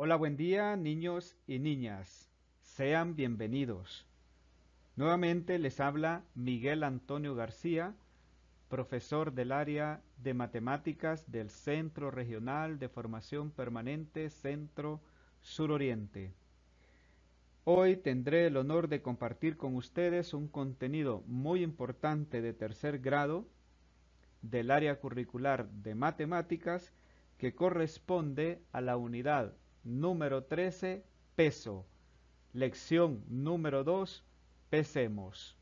Hola, buen día niños y niñas. Sean bienvenidos. Nuevamente les habla Miguel Antonio García, profesor del área de matemáticas del Centro Regional de Formación Permanente Centro Suroriente. Hoy tendré el honor de compartir con ustedes un contenido muy importante de tercer grado del área curricular de matemáticas que corresponde a la unidad número 13, peso. Lección número 2, pesemos.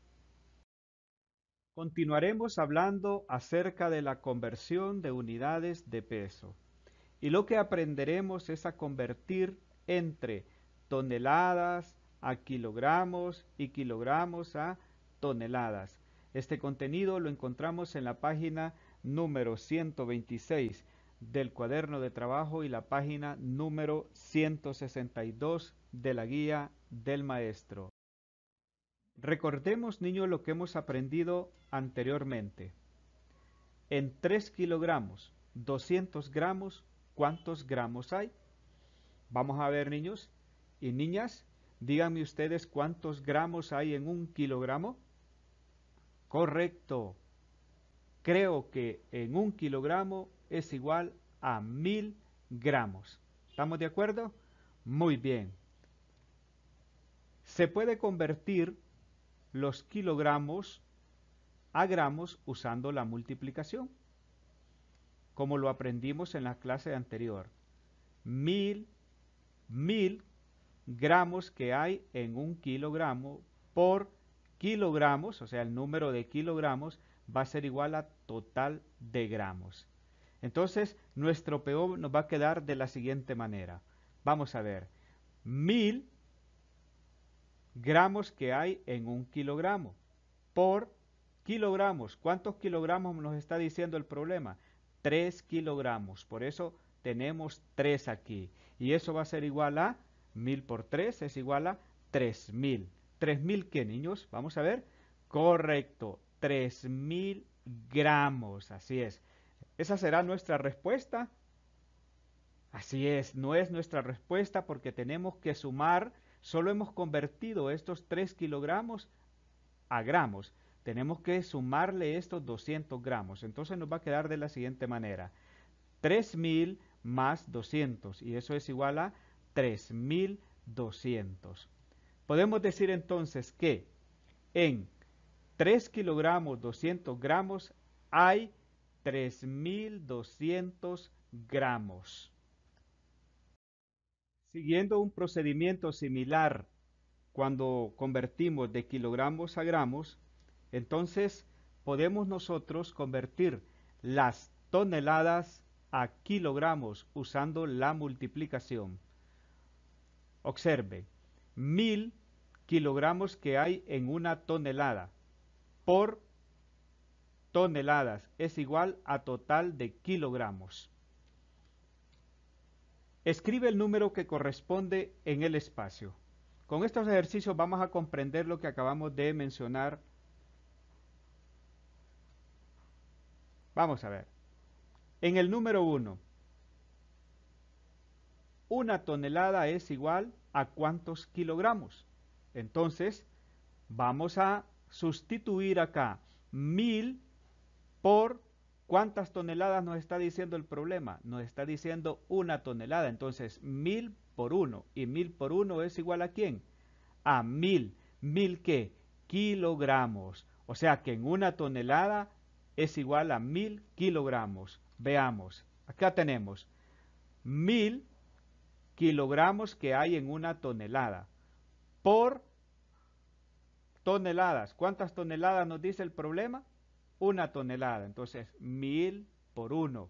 Continuaremos hablando acerca de la conversión de unidades de peso. Y lo que aprenderemos es a convertir entre toneladas a kilogramos y kilogramos a toneladas. Este contenido lo encontramos en la página número 126 del cuaderno de trabajo y la página número 162 de la guía del maestro. Recordemos, niños, lo que hemos aprendido anteriormente. En 3 kilogramos, 200 gramos, ¿cuántos gramos hay? Vamos a ver, niños y niñas, díganme ustedes cuántos gramos hay en un kilogramo. Correcto. Creo que en un kilogramo es igual a 1000 gramos. ¿Estamos de acuerdo? Muy bien. Se puede convertir los kilogramos a gramos usando la multiplicación, como lo aprendimos en la clase anterior. 1000, 1000 gramos que hay en un kilogramo por kilogramos, o sea, el número de kilogramos va a ser igual a total de gramos. Entonces, nuestro PO nos va a quedar de la siguiente manera. Vamos a ver, mil gramos que hay en un kilogramo por kilogramos. ¿Cuántos kilogramos nos está diciendo el problema? 3 kilogramos. Por eso tenemos tres aquí. Y eso va a ser igual a mil por tres es igual a ¿Tres mil qué, niños? Vamos a ver. Correcto. mil gramos. Así es. ¿Esa será nuestra respuesta? Así es, no es nuestra respuesta porque tenemos que sumar, solo hemos convertido estos 3 kilogramos a gramos. Tenemos que sumarle estos 200 gramos. Entonces nos va a quedar de la siguiente manera. 3000 más 200 y eso es igual a 3200. Podemos decir entonces que en 3 kilogramos 200 gramos hay 3.200 gramos. Siguiendo un procedimiento similar cuando convertimos de kilogramos a gramos, entonces podemos nosotros convertir las toneladas a kilogramos usando la multiplicación. Observe, mil kilogramos que hay en una tonelada por toneladas es igual a total de kilogramos. Escribe el número que corresponde en el espacio. Con estos ejercicios vamos a comprender lo que acabamos de mencionar. Vamos a ver. En el número 1, una tonelada es igual a cuántos kilogramos. Entonces, vamos a sustituir acá mil por cuántas toneladas nos está diciendo el problema. Nos está diciendo una tonelada. Entonces, mil por uno. ¿Y mil por uno es igual a quién? A mil. ¿Mil qué? Kilogramos. O sea que en una tonelada es igual a mil kilogramos. Veamos. Acá tenemos mil kilogramos que hay en una tonelada por toneladas. ¿Cuántas toneladas nos dice el problema? una tonelada. Entonces, mil por uno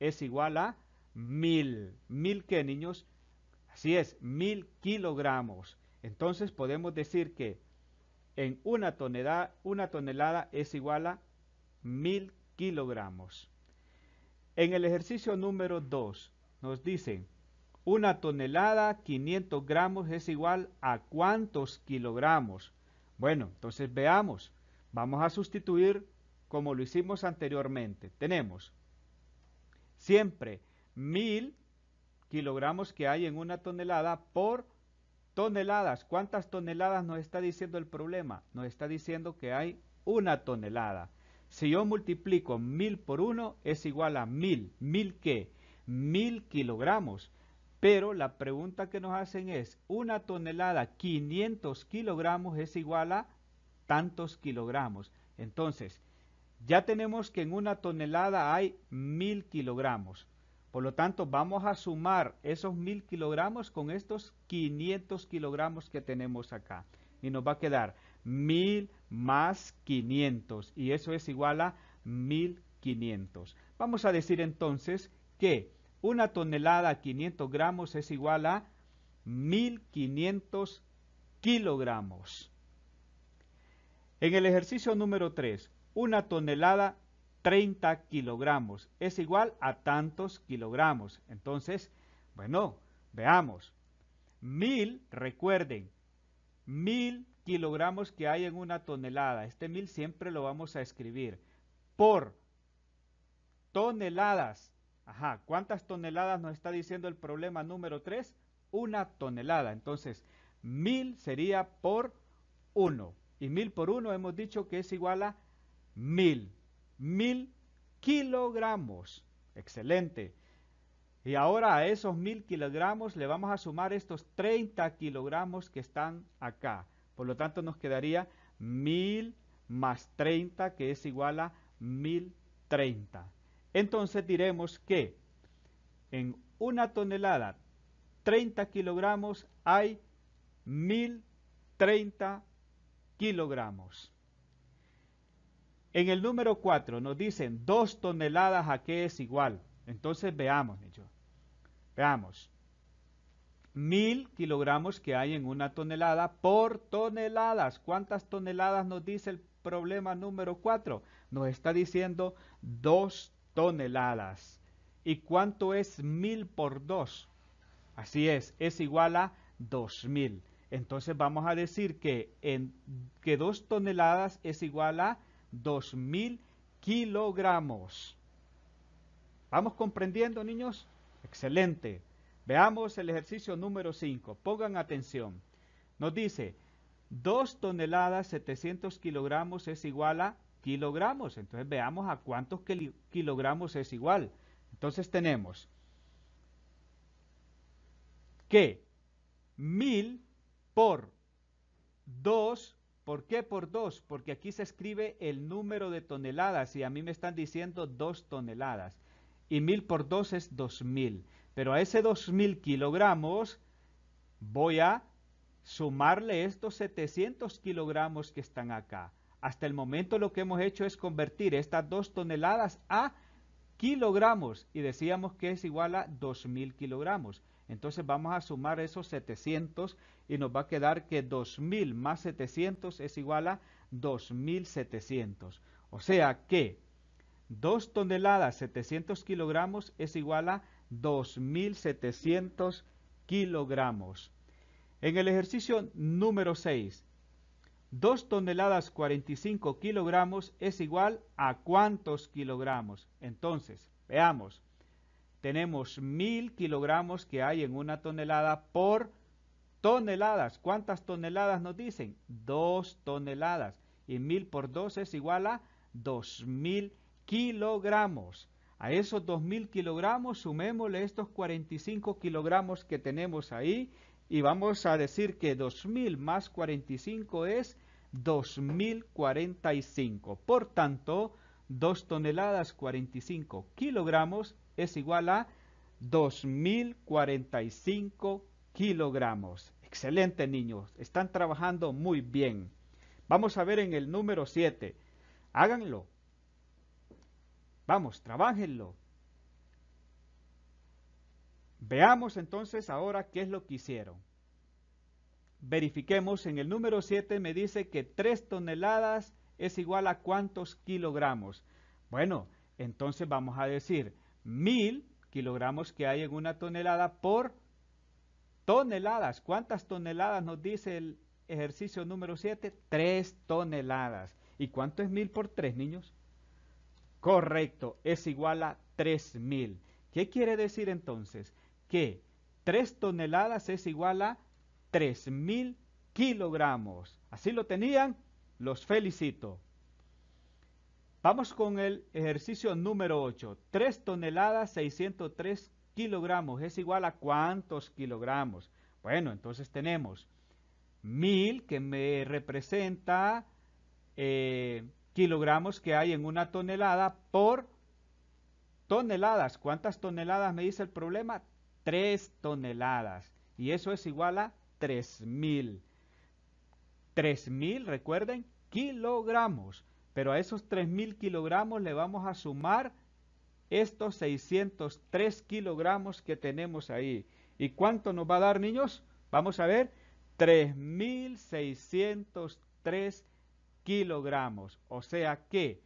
es igual a mil. ¿Mil qué, niños? Así es, mil kilogramos. Entonces, podemos decir que en una tonelada, una tonelada es igual a mil kilogramos. En el ejercicio número 2 nos dicen, una tonelada 500 gramos es igual a cuántos kilogramos. Bueno, entonces veamos, vamos a sustituir como lo hicimos anteriormente. Tenemos siempre mil kilogramos que hay en una tonelada por toneladas. ¿Cuántas toneladas nos está diciendo el problema? Nos está diciendo que hay una tonelada. Si yo multiplico mil por uno es igual a mil. ¿Mil qué? Mil kilogramos. Pero la pregunta que nos hacen es, una tonelada 500 kilogramos es igual a tantos kilogramos. Entonces, ya tenemos que en una tonelada hay mil kilogramos. Por lo tanto, vamos a sumar esos mil kilogramos con estos 500 kilogramos que tenemos acá. Y nos va a quedar mil más 500. Y eso es igual a 1500. Vamos a decir entonces que una tonelada a 500 gramos es igual a 1500 kilogramos. En el ejercicio número 3, una tonelada 30 kilogramos es igual a tantos kilogramos. Entonces, bueno, veamos. Mil, recuerden, mil kilogramos que hay en una tonelada. Este mil siempre lo vamos a escribir por toneladas. Ajá, ¿cuántas toneladas nos está diciendo el problema número 3? Una tonelada. Entonces, mil sería por uno. Y mil por uno hemos dicho que es igual a mil, mil kilogramos. Excelente. Y ahora a esos mil kilogramos le vamos a sumar estos 30 kilogramos que están acá. Por lo tanto nos quedaría mil más 30 que es igual a mil 1030. Entonces diremos que en una tonelada 30 kilogramos hay mil 30 kilogramos. En el número 4 nos dicen 2 toneladas a qué es igual. Entonces veamos, nicho. Veamos. 1,000 kilogramos que hay en una tonelada por toneladas. ¿Cuántas toneladas nos dice el problema número 4? Nos está diciendo 2 toneladas. ¿Y cuánto es 1,000 por 2? Así es, es igual a 2000. Entonces vamos a decir que, que 2 toneladas es igual a 2.000 kilogramos. ¿Vamos comprendiendo, niños? Excelente. Veamos el ejercicio número 5. Pongan atención. Nos dice, 2 toneladas 700 kilogramos es igual a kilogramos. Entonces veamos a cuántos kilogramos es igual. Entonces tenemos que 1000 por 2 ¿Por qué por dos? Porque aquí se escribe el número de toneladas y a mí me están diciendo dos toneladas. Y mil por dos es 2,000. Pero a ese dos mil kilogramos voy a sumarle estos 700 kilogramos que están acá. Hasta el momento lo que hemos hecho es convertir estas dos toneladas a kilogramos y decíamos que es igual a 2000 kilogramos. Entonces vamos a sumar esos 700 y nos va a quedar que 2000 más 700 es igual a 2700. O sea que 2 toneladas 700 kilogramos es igual a 2700 kilogramos. En el ejercicio número 6 2 toneladas 45 kilogramos es igual a cuántos kilogramos. Entonces, veamos, tenemos 1000 kilogramos que hay en una tonelada por toneladas. ¿Cuántas toneladas nos dicen? 2 toneladas. Y 1000 por 2 es igual a 2000 kilogramos. A esos 2000 kilogramos sumémosle estos 45 kilogramos que tenemos ahí y vamos a decir que 2000 más 45 es 2045. Por tanto, 2 toneladas 45 kilogramos es igual a 2045 kilogramos. Excelente, niños. Están trabajando muy bien. Vamos a ver en el número 7. Háganlo. Vamos, trabajenlo. Veamos entonces ahora qué es lo que hicieron. Verifiquemos, en el número 7 me dice que 3 toneladas es igual a cuántos kilogramos. Bueno, entonces vamos a decir 1000 kilogramos que hay en una tonelada por toneladas. ¿Cuántas toneladas nos dice el ejercicio número 7? 3 toneladas. ¿Y cuánto es 1000 por 3, niños? Correcto, es igual a 3000. ¿Qué quiere decir entonces? que 3 toneladas es igual a 3.000 kilogramos. Así lo tenían, los felicito. Vamos con el ejercicio número 8. 3 toneladas 603 kilogramos es igual a cuántos kilogramos. Bueno, entonces tenemos 1000 que me representa eh, kilogramos que hay en una tonelada por toneladas. ¿Cuántas toneladas me dice el problema? 3 toneladas. Y eso es igual a 3.000. 3.000, recuerden, kilogramos. Pero a esos 3.000 kilogramos le vamos a sumar estos 603 kilogramos que tenemos ahí. ¿Y cuánto nos va a dar, niños? Vamos a ver, 3.603 kilogramos. O sea que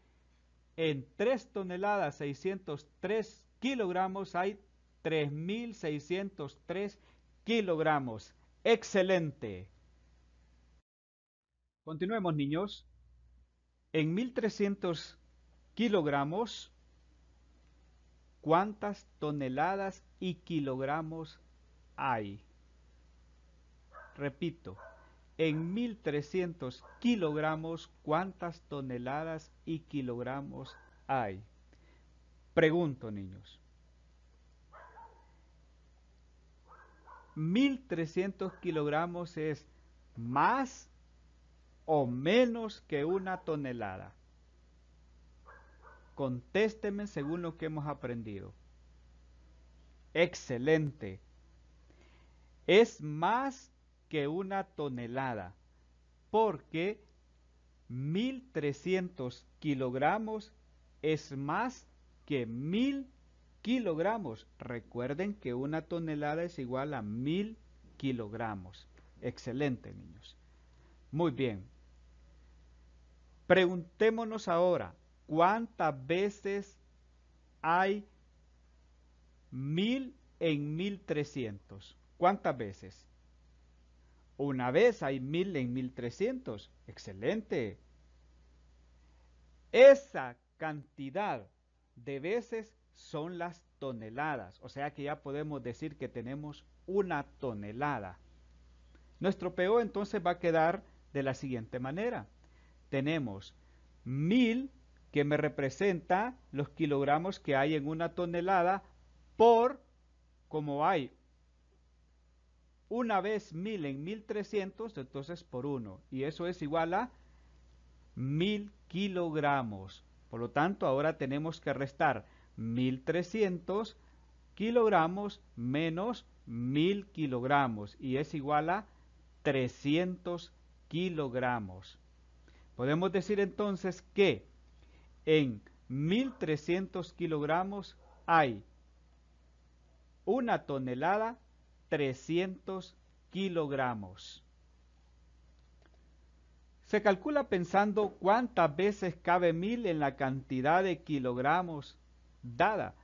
en 3 toneladas 603 kilogramos hay 3.603 kilogramos. Excelente. Continuemos, niños. En 1.300 kilogramos, ¿cuántas toneladas y kilogramos hay? Repito, en 1.300 kilogramos, ¿cuántas toneladas y kilogramos hay? Pregunto, niños. 1.300 kilogramos es más o menos que una tonelada? Contésteme según lo que hemos aprendido. Excelente. Es más que una tonelada porque 1.300 kilogramos es más que 1.000 kilogramos. Recuerden que una tonelada es igual a mil kilogramos. Excelente, niños. Muy bien. Preguntémonos ahora, ¿cuántas veces hay mil en mil trescientos? ¿Cuántas veces? Una vez hay mil en mil trescientos. Excelente. Esa cantidad de veces son las toneladas, o sea que ya podemos decir que tenemos una tonelada. Nuestro PO entonces va a quedar de la siguiente manera. Tenemos mil que me representa los kilogramos que hay en una tonelada por, como hay una vez mil en 1300, entonces por uno. Y eso es igual a mil kilogramos. Por lo tanto, ahora tenemos que restar 1300 kilogramos menos 1000 kilogramos y es igual a 300 kilogramos. Podemos decir entonces que en 1300 kilogramos hay una tonelada 300 kilogramos. Se calcula pensando cuántas veces cabe 1,000 en la cantidad de kilogramos dada.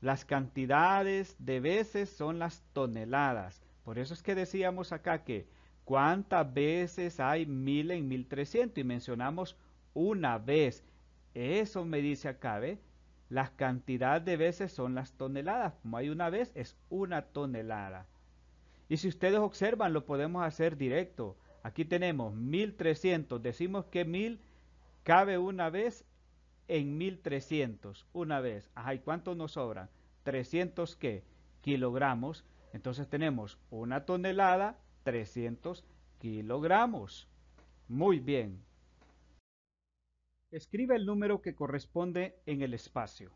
Las cantidades de veces son las toneladas. Por eso es que decíamos acá que cuántas veces hay mil en mil trescientos y mencionamos una vez. Eso me dice acá, ¿ve? Las cantidades de veces son las toneladas. Como hay una vez, es una tonelada. Y si ustedes observan, lo podemos hacer directo. Aquí tenemos 1300. Decimos que 1000 cabe una vez en 1300. Una vez, ajá, cuánto nos sobra? 300 que Kilogramos. Entonces tenemos una tonelada, 300 kilogramos. Muy bien. Escribe el número que corresponde en el espacio.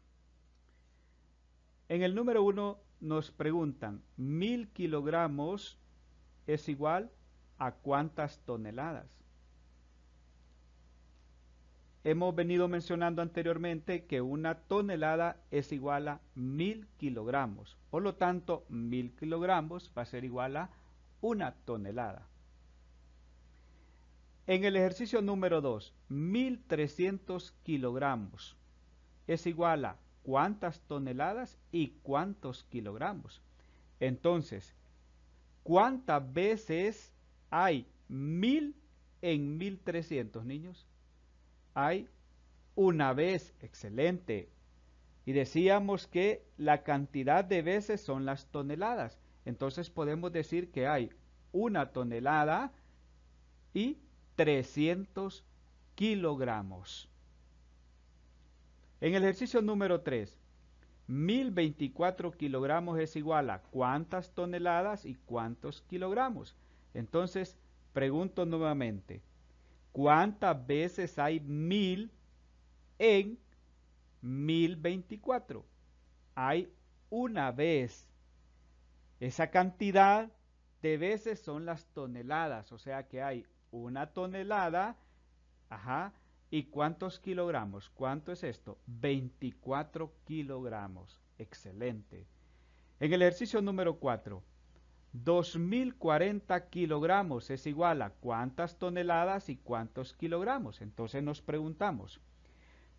En el número 1 nos preguntan, ¿1000 kilogramos es igual a cuántas toneladas? Hemos venido mencionando anteriormente que una tonelada es igual a mil kilogramos. Por lo tanto, mil kilogramos va a ser igual a una tonelada. En el ejercicio número 2, 1300 kilogramos es igual a cuántas toneladas y cuántos kilogramos. Entonces, ¿cuántas veces hay mil en 1300, niños? hay una vez excelente. Y decíamos que la cantidad de veces son las toneladas. Entonces podemos decir que hay una tonelada y 300 kilogramos. En el ejercicio número 3, 1024 kilogramos es igual a cuántas toneladas y cuántos kilogramos. Entonces, pregunto nuevamente, ¿Cuántas veces hay mil en 1024? Hay una vez. Esa cantidad de veces son las toneladas, o sea que hay una tonelada, ajá, ¿y cuántos kilogramos? ¿Cuánto es esto? 24 kilogramos. Excelente. En el ejercicio número 4, 2040 kilogramos es igual a cuántas toneladas y cuántos kilogramos. Entonces nos preguntamos,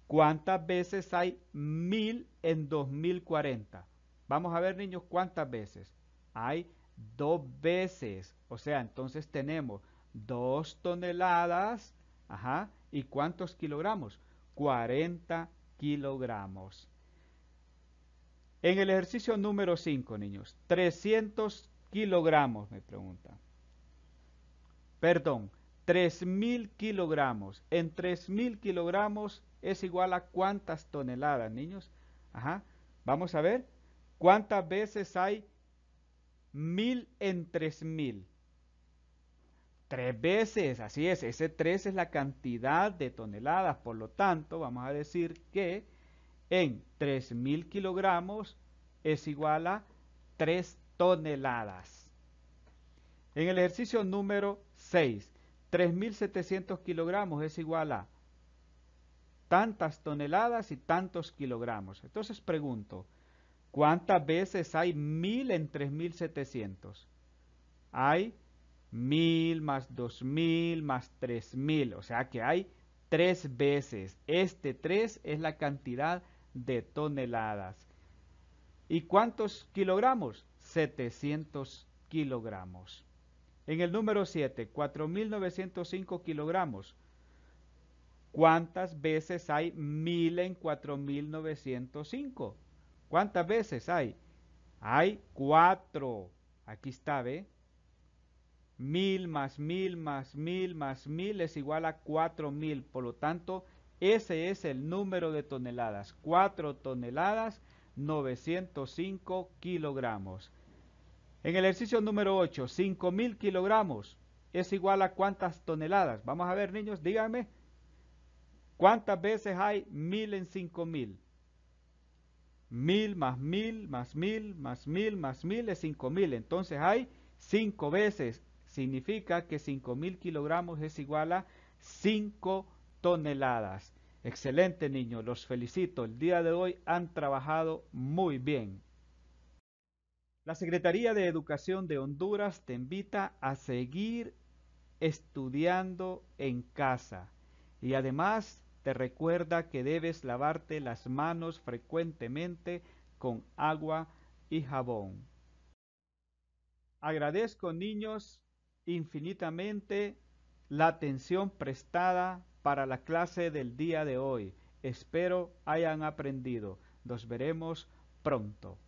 ¿cuántas veces hay 1000 en 2040? Vamos a ver niños cuántas veces. Hay dos veces. O sea, entonces tenemos dos toneladas ajá, y cuántos kilogramos. 40 kilogramos. En el ejercicio número 5, niños, 300 kilogramos, me pregunta Perdón, 3.000 kilogramos. En 3.000 kilogramos es igual a cuántas toneladas, niños. Ajá. Vamos a ver. ¿Cuántas veces hay 1.000 en 3.000? Tres veces, así es. Ese 3 es la cantidad de toneladas. Por lo tanto, vamos a decir que en 3.000 kilogramos es igual a 3 toneladas. En el ejercicio número 6, 3.700 kilogramos es igual a tantas toneladas y tantos kilogramos. Entonces pregunto, ¿cuántas veces hay 1.000 en 3.700? Hay 1.000 más 2.000 más 3.000, o sea que hay tres veces. Este 3 es la cantidad de toneladas. ¿Y cuántos kilogramos? 700 kilogramos. En el número 7, 4.905 kilogramos. ¿Cuántas veces hay 1.000 en 4.905? ¿Cuántas veces hay? Hay 4. Aquí está, ¿ve? 1.000 más 1.000 más 1.000 más 1.000 es igual a 4.000. Por lo tanto, ese es el número de toneladas. 4 toneladas 905 kilogramos. En el ejercicio número 8, 5000 kilogramos es igual a cuántas toneladas. Vamos a ver, niños, díganme cuántas veces hay 1000 en 5000. 1000 más 1000 más 1000 más 1000 más 1000 es 5000. Entonces hay 5 veces. Significa que 5000 kilogramos es igual a 5 toneladas. Excelente niño, los felicito. El día de hoy han trabajado muy bien. La Secretaría de Educación de Honduras te invita a seguir estudiando en casa. Y además te recuerda que debes lavarte las manos frecuentemente con agua y jabón. Agradezco niños infinitamente la atención prestada para la clase del día de hoy. Espero hayan aprendido. Nos veremos pronto.